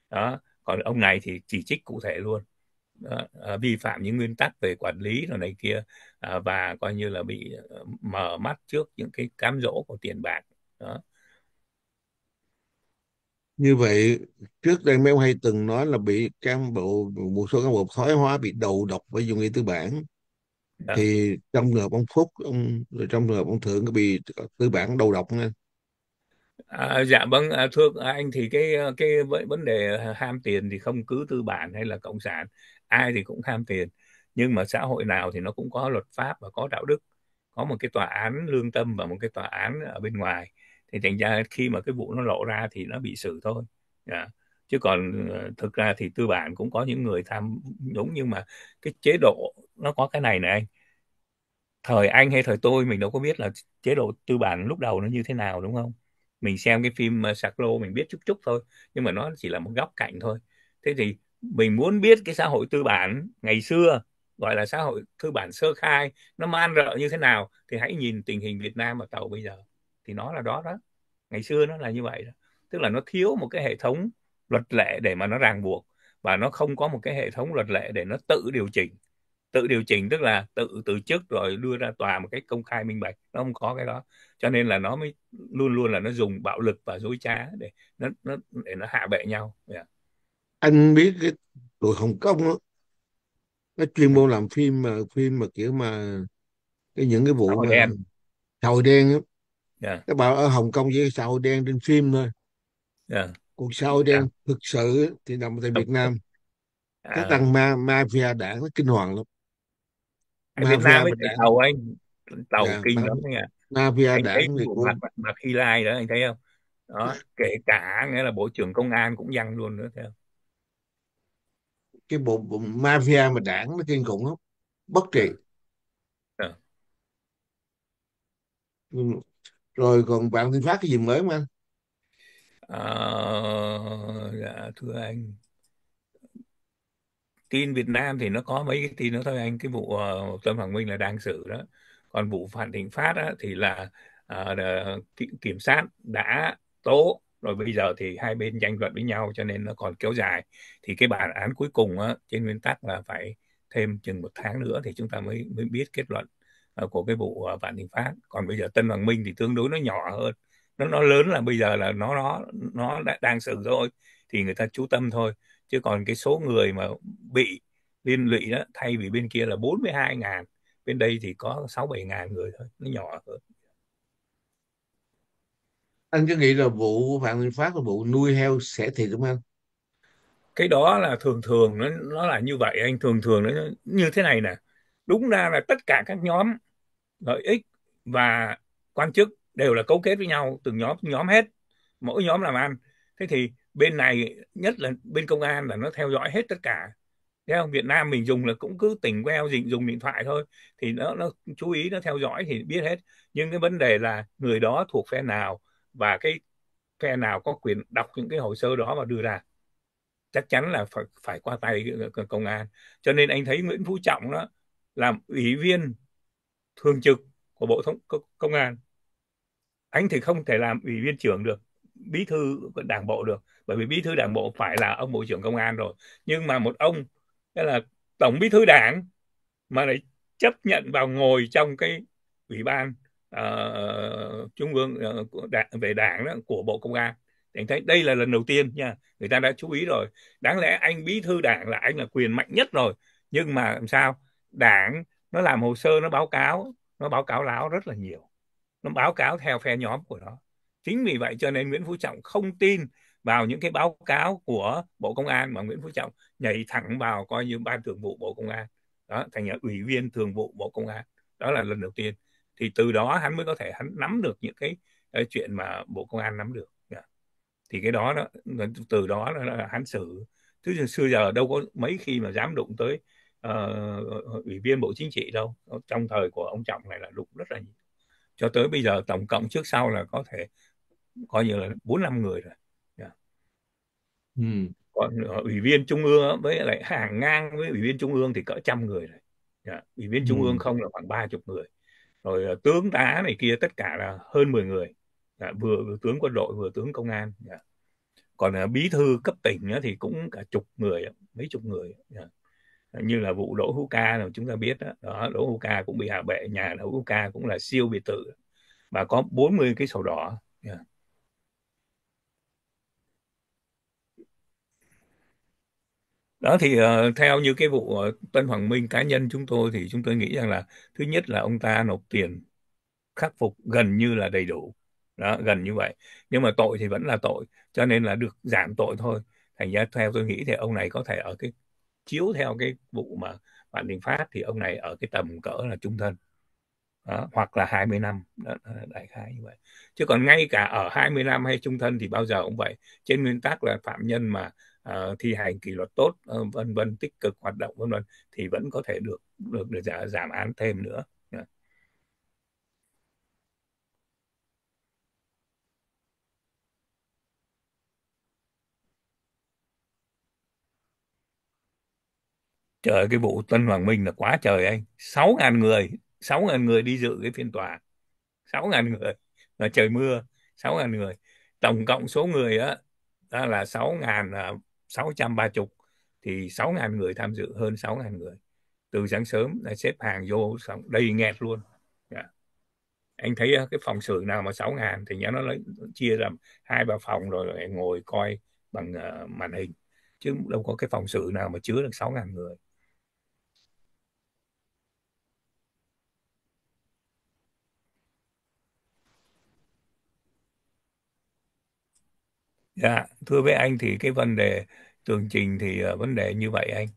đó còn ông này thì chỉ trích cụ thể luôn đó, uh, vi phạm những nguyên tắc về quản lý rồi này kia uh, và coi như là bị mở mắt trước những cái cám dỗ của tiền bạc đó như vậy trước đây mấy ông hay từng nói là bị cán bộ một số cán bộ thoái hóa bị đầu độc bởi dùng y tư bản Đã. Dạ. thì trong trường hợp ông Phúc ông rồi trong trường hợp ông Thượng có bị tư bản đầu độc nha À, dạ vâng à, thưa anh thì cái cái vấn đề ham tiền thì không cứ tư bản hay là cộng sản ai thì cũng ham tiền nhưng mà xã hội nào thì nó cũng có luật pháp và có đạo đức có một cái tòa án lương tâm và một cái tòa án ở bên ngoài thì thành ra khi mà cái vụ nó lộ ra thì nó bị xử thôi yeah. Dạ. chứ còn ờ, thực ra thì tư bản cũng có những người tham nhũng nhưng mà cái chế độ nó có cái này này thời anh hay thời tôi mình đâu có biết là chế độ tư bản lúc đầu nó như thế nào đúng không mình xem cái phim ờ, sạc lô mình biết chút chút thôi nhưng mà nó chỉ là một góc cạnh thôi thế thì mình muốn biết cái xã hội tư bản ngày xưa gọi là xã hội tư bản sơ khai nó man rợ như thế nào thì hãy nhìn tình hình Việt Nam và tàu bây giờ thì nó là đó đó ngày xưa nó là như vậy đó. tức là nó thiếu một cái hệ thống luật lệ để mà nó ràng buộc và nó không có một cái hệ thống luật lệ để nó tự điều chỉnh tự điều chỉnh tức là tự từ chức rồi đưa ra tòa một cách công khai minh bạch nó không có cái đó cho nên là nó mới luôn luôn là nó dùng bạo lực và dối trá để nó nó để nó hạ bệ nhau yeah. Dạ. anh biết cái tụi Hồng Kông đó, nó chuyên môn làm phim mà phim mà kiểu mà cái những cái vụ xã đen xã đen đó yeah. Dạ. các bạn ở Hồng Kông với xã hội đen trên phim thôi yeah. Dạ. cuộc xã hội đen yeah. Dạ. thực sự thì nằm tại Việt Nam à. các thằng ma mafia đảng nó kinh hoàng lắm mafia Việt Nam với đảng. tàu ấy tàu yeah, kinh ma, lắm nha mafia anh đảng thấy thì cũng... mặt, mặt khi lai đó anh thấy không đó kể cả nghĩa là bộ trưởng công an cũng văng luôn nữa theo cái bộ, bộ mafia mà đảng nó kinh khủng lắm bất trị ừ rồi còn bạn thì phát cái gì mới không anh à, dạ thưa anh tin Việt Nam thì nó có mấy cái tin đó thôi anh cái vụ uh, ờ, Tâm Hoàng Minh là đang xử đó còn vụ Phạm Thịnh Phát á, thì là uh, kiểm sát đã tố rồi bây giờ thì hai bên tranh luận với nhau cho nên nó còn kéo dài thì cái bản án cuối cùng á, trên nguyên tắc là phải thêm chừng một tháng nữa thì chúng ta mới mới biết kết luận Ờ, của cái vụ ờ, vạn thịnh phát còn bây giờ tân hoàng minh thì tương đối nó nhỏ hơn nó nó lớn là bây giờ là nó nó nó đã đang xử rồi thì người ta chú tâm thôi chứ còn cái số người mà bị liên lụy đó thay vì bên kia là 42 ngàn bên đây thì có 6 7 ngàn người thôi nó nhỏ hơn anh cứ nghĩ là vụ vạn thịnh Phát là vụ nuôi heo sẽ thiệt không cái đó là thường thường nó nó là như vậy anh thường thường nó như thế này nè đúng ra là tất cả các nhóm lợi ích và quan chức đều là cấu kết với nhau từng nhóm từng nhóm hết mỗi nhóm làm ăn thế thì bên này nhất là bên công an là nó theo dõi hết tất cả theo Việt Nam mình dùng là cũng cứ tỉnh queo dịnh dùng điện thoại thôi thì nó nó chú ý nó theo dõi thì biết hết nhưng cái vấn đề là người đó thuộc phe nào và cái phe nào có quyền đọc những cái hồ sơ đó và đưa ra chắc chắn là phải phải qua tay ờ, công an cho nên anh thấy Nguyễn Phú Trọng đó làm ủy viên thường trực của bộ thống công an anh thì không thể làm ủy viên trưởng được bí thư đảng bộ được bởi vì bí thư đảng bộ phải là ông bộ trưởng công an rồi nhưng mà một ông tức là tổng bí thư đảng mà lại chấp nhận vào ngồi trong cái ủy ban uh, trung ương uh, ờ, đảng, về đảng đó, của bộ công an thì anh thấy đây là lần đầu tiên nha người ta đã chú ý rồi đáng lẽ anh bí thư đảng là anh là quyền mạnh nhất rồi nhưng mà làm sao đảng nó làm hồ sơ nó báo cáo nó báo cáo láo rất là nhiều nó báo cáo theo phe nhóm của nó chính vì vậy cho nên Nguyễn Phú Trọng không tin vào những cái báo cáo của Bộ Công an mà Nguyễn Phú Trọng nhảy thẳng vào coi như ban thường vụ Bộ Công an đó thành ủy viên thường vụ Bộ Công an đó là lần đầu tiên thì từ đó hắn mới có thể hắn nắm được những cái, cái chuyện mà Bộ Công an nắm được dạ. thì cái đó đó từ đó là hắn xử chứ xưa giờ đâu có mấy khi mà dám đụng tới uh, ủy viên bộ chính trị đâu ờ, trong thời của ông trọng này là đụng rất là nhiều cho tới bây giờ tổng cộng trước sau là có thể coi như là bốn năm người rồi yeah. Dạ. ừ. còn ủy viên trung ương với lại hàng ngang với ủy viên trung ương thì cỡ trăm người rồi yeah. Dạ. ủy viên trung ừ. ương không là khoảng ba chục người rồi tướng tá này kia tất cả là hơn 10 người yeah. Dạ, vừa, vừa tướng quân đội vừa tướng công an yeah. còn uh, bí thư cấp tỉnh thì cũng cả chục người mấy chục người yeah như là vụ Đỗ Hữu Ca nào chúng ta biết đó, đó Đỗ Hữu Ca cũng bị hạ bệ nhà Đỗ Hữu Ca cũng là siêu biệt thự và có 40 cái sổ đỏ yeah. đó thì uh, theo như cái vụ ờ, Tân Hoàng Minh cá nhân chúng tôi thì chúng tôi nghĩ rằng là thứ nhất là ông ta nộp tiền khắc phục gần như là đầy đủ đó gần như vậy nhưng mà tội thì vẫn là tội cho nên là được giảm tội thôi thành ra theo tôi nghĩ thì ông này có thể ở cái chiếu theo cái vụ mà bạn đình phát thì ông này ở cái tầm cỡ là trung thân đó, hoặc là 20 năm đó, đại khái như vậy chứ còn ngay cả ở 20 năm hay trung thân thì bao giờ cũng vậy trên nguyên tắc là phạm nhân mà uh, thi hành kỷ luật tốt uh, vân vân tích cực hoạt động vân vân thì vẫn có thể được được, được giảm, giảm án thêm nữa Trời cái vụ Tân Hoàng Minh là quá trời anh. 6.000 người, 6.000 người đi dự cái phiên tòa. 6.000 người, là trời mưa, 6.000 người. Tổng cộng số người á, đó là 6.630 à, thì 6.000 người tham dự hơn 6.000 người từ sáng sớm là xếp hàng vô xong đầy nghẹt luôn yeah. Dạ. anh thấy à, cái phòng xử nào mà 6 ngàn thì nhớ nó lấy chia làm hai ba phòng rồi, rồi ngồi coi bằng uh, màn hình chứ đâu có cái phòng xử nào mà chứa được 6 ngàn người Dạ, thưa với anh thì cái vấn đề tường trình thì ờ, vấn đề như vậy anh.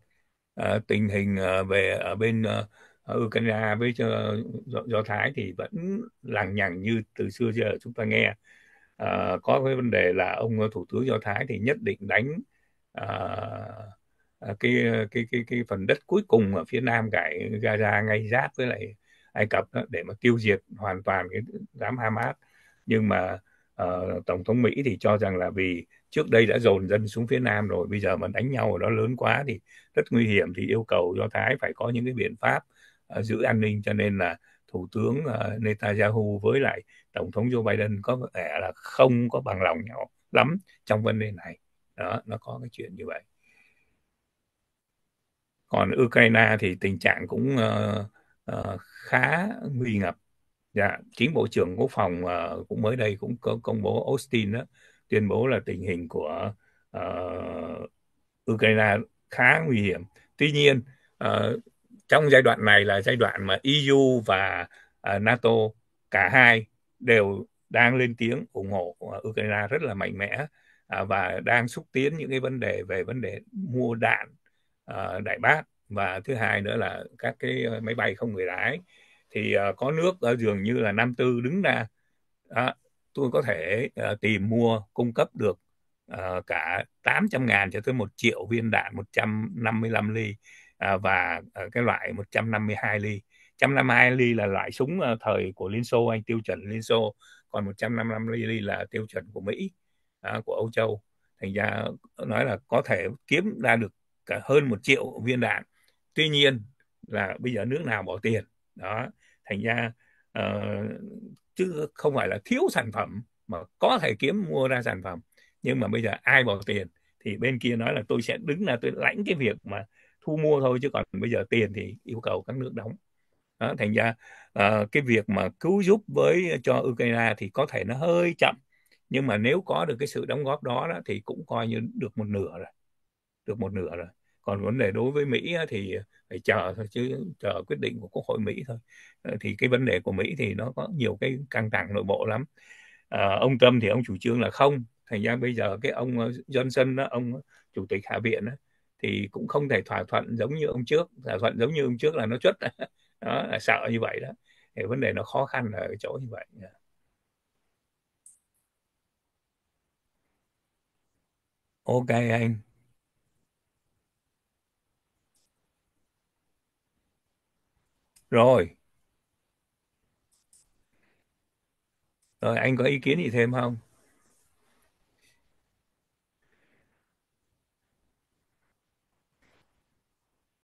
Ờ, tình hình ờ, về ở bên ờ, Ukraine với ờ, Do, Do Thái thì vẫn lằng nhằng như từ xưa giờ chúng ta nghe. Ờ, có cái vấn đề là ông ờ, thủ tướng Do Thái thì nhất định đánh ờ, ờ, cái cái cái cái phần đất cuối cùng ở phía nam giải Gaza ngay giáp với lại Ai Cập đó, để mà tiêu diệt hoàn toàn cái đám Hamas. Nhưng mà uh, tổng thống Mỹ thì cho rằng là vì trước đây đã dồn dân xuống phía Nam rồi bây giờ mà đánh nhau ở đó lớn quá thì rất nguy hiểm thì yêu cầu do Thái phải có những cái biện pháp uh, giữ an ninh cho nên là thủ tướng uh, Netanyahu với lại tổng thống Joe Biden có vẻ là không có bằng lòng nhau lắm trong vấn đề này đó nó có cái chuyện như vậy còn Ukraine thì tình trạng cũng uh, uh, khá nguy ngập Dạ, chính Bộ trưởng Quốc phòng uh, cũng mới đây cũng có công bố Austin đó, tuyên bố là tình hình của uh, Ukraine khá nguy hiểm. Tuy nhiên, uh, trong giai đoạn này là giai đoạn mà EU và uh, NATO cả hai đều đang lên tiếng ủng hộ Ukraine rất là mạnh mẽ uh, và đang xúc tiến những cái vấn đề về vấn đề mua đạn uh, đại bác và thứ hai nữa là các cái máy bay không người lái thì uh, có nước ở dường như là Nam Tư đứng ra à, tôi có thể uh, tìm mua cung cấp được uh, cả 800 ngàn cho tới 1 triệu viên đạn 155 ly uh, và uh, cái loại 152 ly 152 ly là loại súng uh, thời của Liên Xô anh tiêu chuẩn Liên Xô còn 155 ly, ly là tiêu chuẩn của Mỹ uh, của Âu Châu thành ra nói là có thể kiếm ra được cả hơn một triệu viên đạn tuy nhiên là bây giờ nước nào bỏ tiền đó thành ra uh, chứ không phải là thiếu sản phẩm mà có thể kiếm mua ra sản phẩm nhưng mà bây giờ ai bỏ tiền thì bên kia nói là tôi sẽ đứng là tôi lãnh cái việc mà thu mua thôi chứ còn bây giờ tiền thì yêu cầu các nước đóng đó, thành ra uh, cái việc mà cứu giúp với cho Ukraine thì có thể nó hơi chậm nhưng mà nếu có được cái sự đóng góp đó, đó thì cũng coi như được một nửa rồi được một nửa rồi còn vấn đề đối với Mỹ thì phải chờ thôi chứ chờ quyết định của quốc hội mỹ thôi ờ, thì cái vấn đề của mỹ thì nó có nhiều cái căng thẳng nội bộ lắm à, ông trump thì ông chủ trương là không thành ra bây giờ cái ông ờ, johnson đó, ông chủ tịch hạ viện đó, thì cũng không thể thỏa thuận giống như ông trước thỏa thuận giống như ông trước là nó chốt đó là sợ như vậy đó thì vấn đề nó khó khăn là ở chỗ như vậy dạ. ok anh Rồi, rồi anh có ý kiến gì thêm không?